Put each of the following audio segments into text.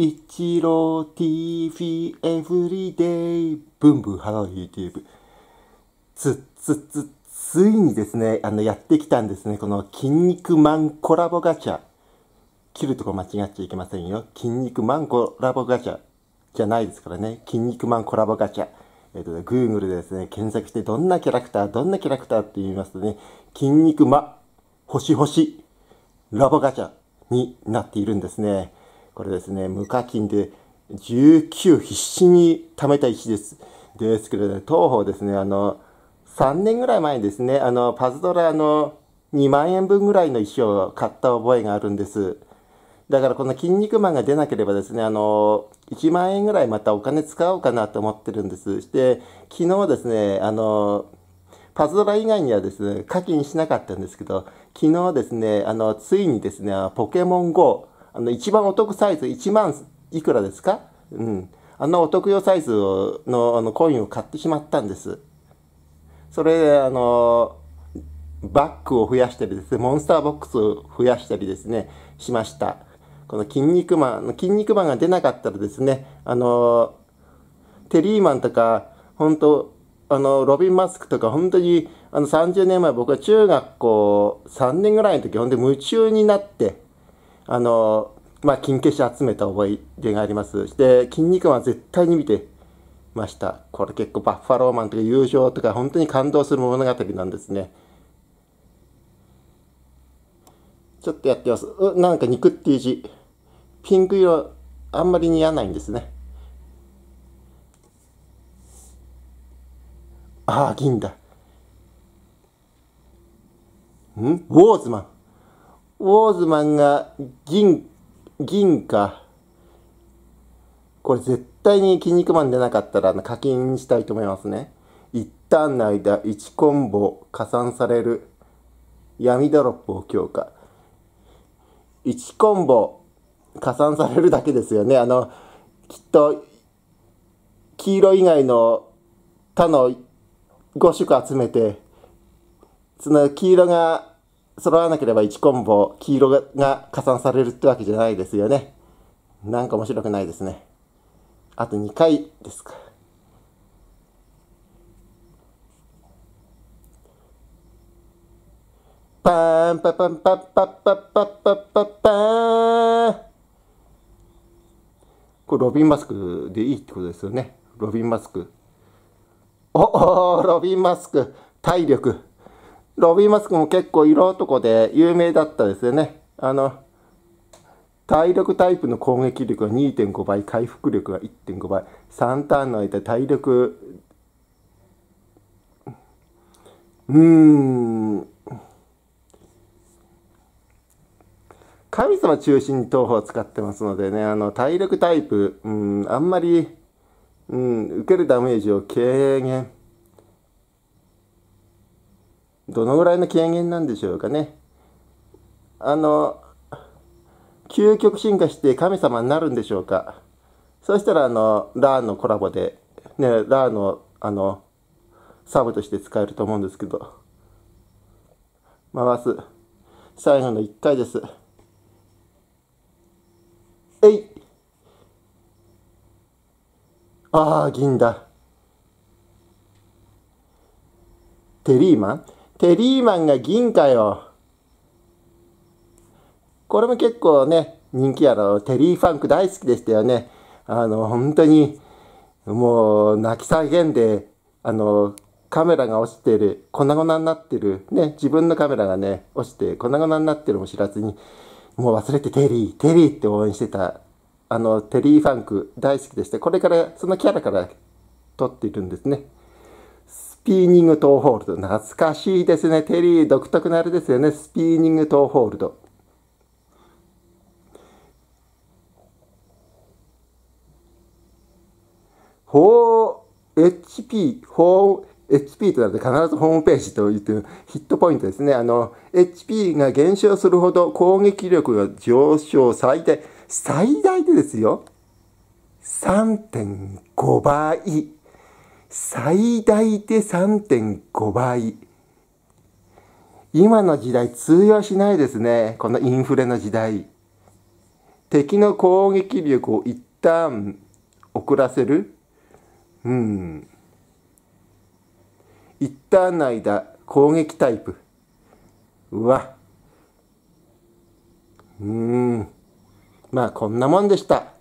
イチロー TV エブリデイブンブンハロー YouTube つつつついにですねあのやってきたんですねこの筋肉マンコラボガチャ切るとこ間違っちゃいけませんよ筋肉マンコラボガチャじゃないですからね筋肉マンコラボガチャえっ、ー、とね Google でですね検索してどんなキャラクターどんなキャラクターって言いますとね筋肉マン星星ラボガチャになっているんですねこれですね、無課金で19必死に貯めた石です。ですけれど、ね、当方ですね、あの、3年ぐらい前にですね、あの、パズドラの2万円分ぐらいの石を買った覚えがあるんです。だからこの筋肉マンが出なければですね、あの、1万円ぐらいまたお金使おうかなと思ってるんです。して、昨日ですね、あの、パズドラ以外にはですね、課金しなかったんですけど、昨日ですね、あの、ついにですね、ポケモン GO、あの、一番お得サイズ、1万いくらですかうん。あのお得用サイズのあのコインを買ってしまったんです。それで、あの、バッグを増やしたりですね、モンスターボックスを増やしたりですね、しました。この筋肉マン、筋肉マンが出なかったらですね、あの、テリーマンとか、本当あの、ロビン・マスクとか、本当に、あの、30年前、僕は中学校3年ぐらいの時、ほんで夢中になって、あの、まあ、金消し集めた思い出があります。で、筋肉マン絶対に見てました。これ結構バッファローマンとか友情とか本当に感動する物語なんですね。ちょっとやってます。うなんか肉っていう字。ピンク色、あんまり似合わないんですね。ああ、銀だ。んウォーズマン。ウォーズマンが銀、銀か。これ絶対に筋肉マン出なかったら課金したいと思いますね。一旦の間、1コンボ加算される闇ドロップを強化。1コンボ加算されるだけですよね。あの、きっと、黄色以外の他の5色集めて、その黄色が揃わなければ1コンボ黄色が加算されるってわけじゃないですよね。なんか面白くないですね。あと2回ですか。パンパパンパッパッパッパッパッパッパーンこれロビンマスクでいいってことですよね。ロビンマスク。おおロビンマスク体力ロビーマスクも結構色男で有名だったですよね。あの、体力タイプの攻撃力が2.5倍、回復力が1.5倍、3ターンの間体力、うーん、神様中心に東方を使ってますのでね、あの、体力タイプ、うん、あんまり、うん、受けるダメージを軽減。どのぐらいの権限なんでしょうかね。あの、究極進化して神様になるんでしょうか。そしたら、あの、ラーのコラボで、ね、ラーの、あの、サブとして使えると思うんですけど。回す。最後の1回です。えいああ、銀だ。テリーマンテリーマンが銀かよ。これも結構ね、人気やろ。テリーファンク大好きでしたよね。あの、本当に、もう、泣き叫んで、あの、カメラが落ちてる、粉々になってる、ね、自分のカメラがね、落ちて粉々になってるも知らずに、もう忘れてテリー、テリーって応援してた、あの、テリーファンク大好きでして、これから、そのキャラから撮っているんですね。ピーニングトーホールド。懐かしいですね。テリー独特なあれですよね。スピーニングトーホールド。ほ HP、ほ HP となって必ずホームページと言うヒットポイントですね。あの、HP が減少するほど攻撃力が上昇最大、最大でですよ。3.5倍。最大で3.5倍。今の時代通用しないですね。このインフレの時代。敵の攻撃力を一旦遅らせる。うん。一旦の間、攻撃タイプ。うわ。うん。まあこんなもんでした。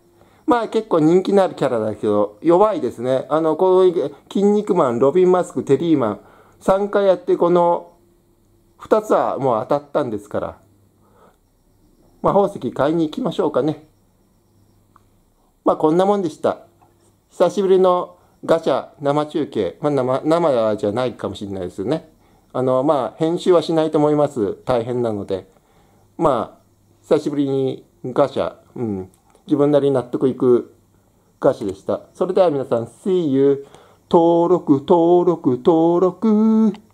まあ結構人気のあるキャラだけど、弱いですね。あの、こういう、筋肉マン、ロビンマスク、テリーマン、3回やってこの、2つはもう当たったんですから、まあ、宝石買いに行きましょうかね。まあこんなもんでした。久しぶりのガチャ生中継。まあ生、生じゃないかもしれないですよね。あの、まあ編集はしないと思います。大変なので。まあ、久しぶりにガチャ、うん、自分なりに納得いく歌詞でした。それでは皆さん、See you! 登録、登録、登録。